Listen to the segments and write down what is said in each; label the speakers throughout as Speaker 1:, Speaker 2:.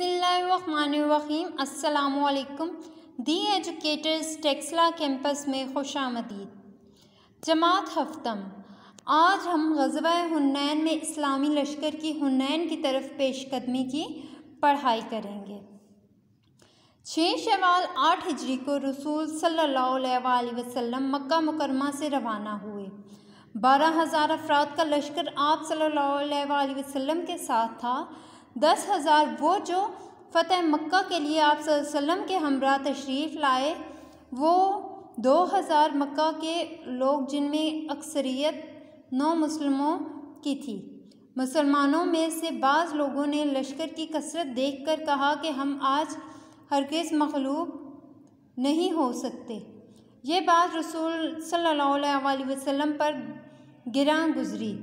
Speaker 1: बसमीम् अल्लाम दी educators Taxila campus में खुश आमदीद जमात हफ्तम आज हम गजबा हुनैन में इस्लामी लश्कर की हुनैन की तरफ पेशकदमी की पढ़ाई करेंगे छः शवाल आठ हिजरी को रसूल सल्ला अलैहि मक् मक्का मुकरमा से रवाना हुए बारह हज़ार अफराद का लश्कर आप सल्ला वसम के साथ था दस हज़ार वो जो फ़तेह मक्का के लिए आप वसम के हमरा तशरीफ़ लाए वो दो हज़ार मक्का के लोग जिनमें अक्सरियत नौ मुसलमों की थी मुसलमानों में से बाज़ लोगों ने लश्कर की कसरत देख कर कहा कि हम आज हरगिज़ मखलूब नहीं हो सकते ये बात रसूल सल्लल्लाहु अलैहि वसल्लम पर गिरा गुजरी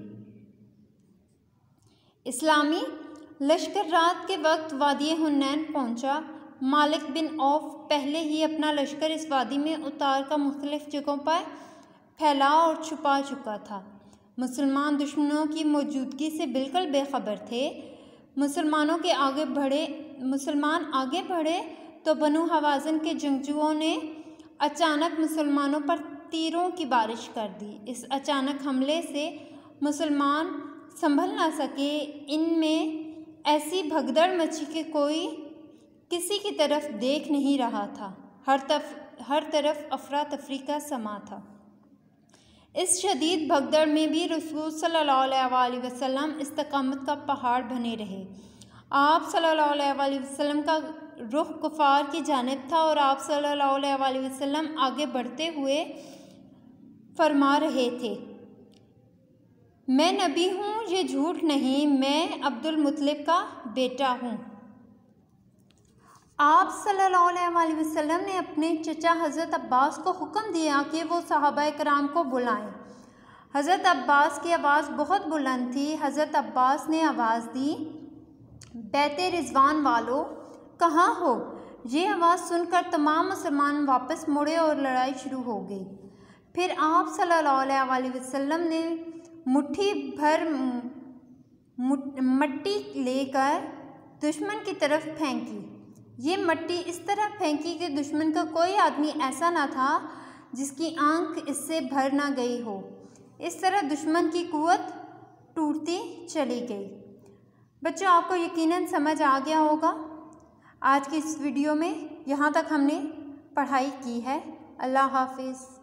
Speaker 1: इस्लामी लश्कर रात के वक्त वादी हुनैन पहुंचा मालिक बिन औफ पहले ही अपना लश्कर इस वादी में उतार का मुख्तलिफ़ जगहों पर फैला और छुपा चुका था मुसलमान दुश्मनों की मौजूदगी से बिल्कुल बेखबर थे मुसलमानों के आगे बढ़े मुसलमान आगे बढ़े तो बनु हवाजन के जंगजुओं ने अचानक मुसलमानों पर तीरों की बारिश कर दी इस अचानक हमले से मुसलमान संभल ना सके इनमें ऐसी भगदड़ मची कि कोई किसी की तरफ देख नहीं रहा था हर तफ हर तरफ अफरा तफरी का समा था इस शदीद भगदड़ में भी रसूल सल्लल्लाहु अलैहि वसल्लम इस्तकामत का पहाड़ बने रहे आप सल्लल्लाहु अलैहि वसल्लम का रुख कुफार की जानब था और आप सल्लल्लाहु अलैहि वसल्लम आगे बढ़ते हुए फरमा रहे थे मैं नबी हूँ ये झूठ नहीं मैं अब्दुल मुतलिब का बेटा हूँ आप सल्लल्लाहु अलैहि वसल्लम ने अपने चचा हज़रत अब्बास को हुक्म दिया कि वो साहबा कराम को बुलाएं हज़रत अब्बास की आवाज़ बहुत बुलंद थी हज़रत अब्बास ने आवाज़ दी बैते रिजवान वालों कहाँ हो ये आवाज़ सुनकर तमाम मुसलमान वापस मुड़े और लड़ाई शुरू हो गई फिर आप सल्लल्लाहु अलैहि वसल्लम ने मुट्ठी भर मट्टी लेकर दुश्मन की तरफ फेंकी ये मट्टी इस तरह फेंकी कि दुश्मन का कोई आदमी ऐसा ना था जिसकी आंख इससे भर ना गई हो इस तरह दुश्मन की कुवत टूटती चली गई बच्चों आपको यकीनन समझ आ गया होगा आज की इस वीडियो में यहाँ तक हमने पढ़ाई की है अल्लाह हाफिज़